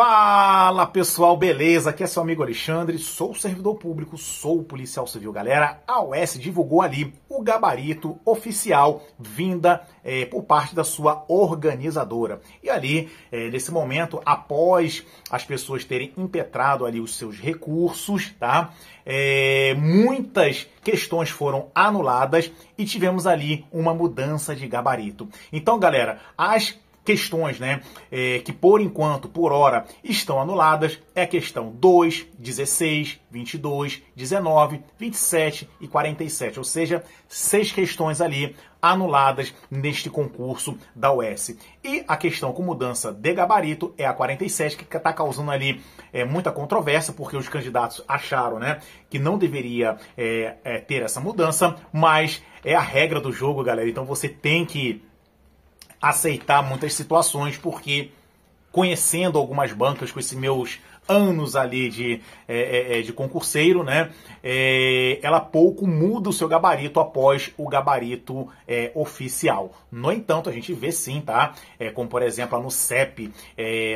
Fala pessoal, beleza? Aqui é seu amigo Alexandre, sou servidor público, sou policial civil. Galera, a OS divulgou ali o gabarito oficial vinda é, por parte da sua organizadora. E ali, é, nesse momento, após as pessoas terem impetrado ali os seus recursos, tá? É, muitas questões foram anuladas e tivemos ali uma mudança de gabarito. Então, galera, as questões né, é, que, por enquanto, por hora, estão anuladas é a questão 2, 16, 22, 19, 27 e 47. Ou seja, seis questões ali anuladas neste concurso da US. E a questão com mudança de gabarito é a 47, que está causando ali é, muita controvérsia, porque os candidatos acharam né, que não deveria é, é, ter essa mudança, mas é a regra do jogo, galera. Então você tem que aceitar muitas situações, porque conhecendo algumas bancas com esses meus anos ali de, é, é, é, de concurseiro, né? É, ela pouco muda o seu gabarito após o gabarito é, oficial. No entanto, a gente vê sim, tá? É, como por exemplo, lá no CEP,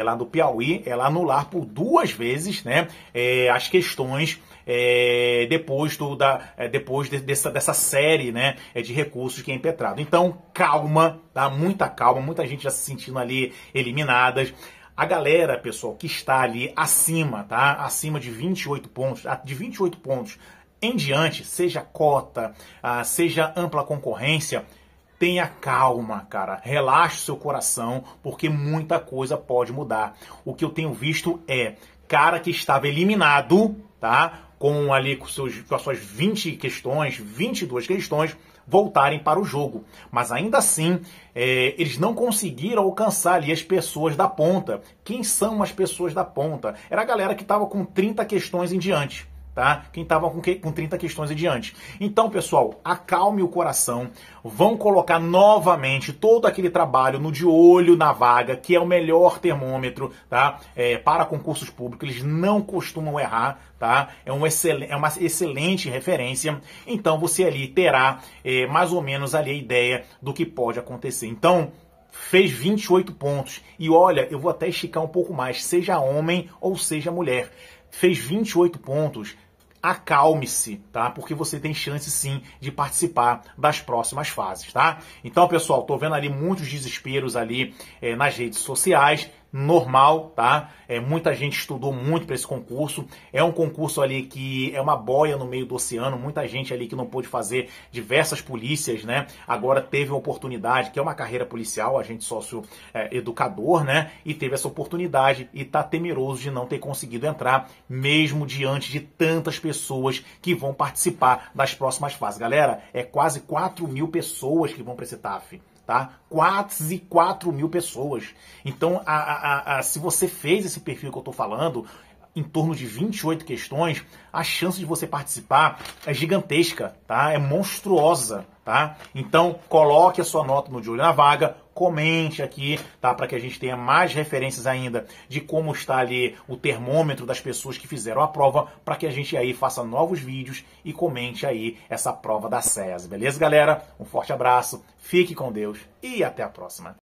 lá do Piauí, ela anular por duas vezes, né? as questões é, depois, do, da, é, depois de, dessa, dessa série né, de recursos que é impetrado. Então, calma, tá? muita calma, muita gente já se sentindo ali eliminadas a galera, pessoal, que está ali acima, tá? Acima de 28 pontos, de 28 pontos em diante, seja cota, ah, seja ampla concorrência, tenha calma, cara. Relaxe seu coração, porque muita coisa pode mudar. O que eu tenho visto é cara que estava eliminado, tá? com ali com, seus, com as suas 20 questões, 22 questões, voltarem para o jogo. Mas ainda assim, é, eles não conseguiram alcançar ali as pessoas da ponta. Quem são as pessoas da ponta? Era a galera que estava com 30 questões em diante tá? Quem estava com, que, com 30 questões adiante. Então, pessoal, acalme o coração. Vão colocar novamente todo aquele trabalho no de olho na vaga, que é o melhor termômetro, tá? É, para concursos públicos, eles não costumam errar, tá? É, um excel, é uma excelente referência. Então, você ali terá é, mais ou menos ali a ideia do que pode acontecer. Então, fez 28 pontos. E olha, eu vou até esticar um pouco mais, seja homem ou seja mulher fez 28 pontos, acalme-se, tá? Porque você tem chance sim de participar das próximas fases, tá? Então, pessoal, tô vendo ali muitos desesperos ali é, nas redes sociais normal, tá? É, muita gente estudou muito para esse concurso. É um concurso ali que é uma boia no meio do oceano, muita gente ali que não pôde fazer diversas polícias, né? Agora teve a oportunidade, que é uma carreira policial, agente sócio é, educador, né? E teve essa oportunidade e tá temeroso de não ter conseguido entrar, mesmo diante de tantas pessoas que vão participar das próximas fases. Galera, é quase 4 mil pessoas que vão para esse TAF tá? Quase 4 mil pessoas. Então, a, a, a, se você fez esse perfil que eu estou falando, em torno de 28 questões, a chance de você participar é gigantesca, tá? É monstruosa, tá? Então, coloque a sua nota no de olho na vaga, comente aqui, tá? Para que a gente tenha mais referências ainda de como está ali o termômetro das pessoas que fizeram a prova, para que a gente aí faça novos vídeos e comente aí essa prova da SES, beleza, galera? Um forte abraço, fique com Deus e até a próxima.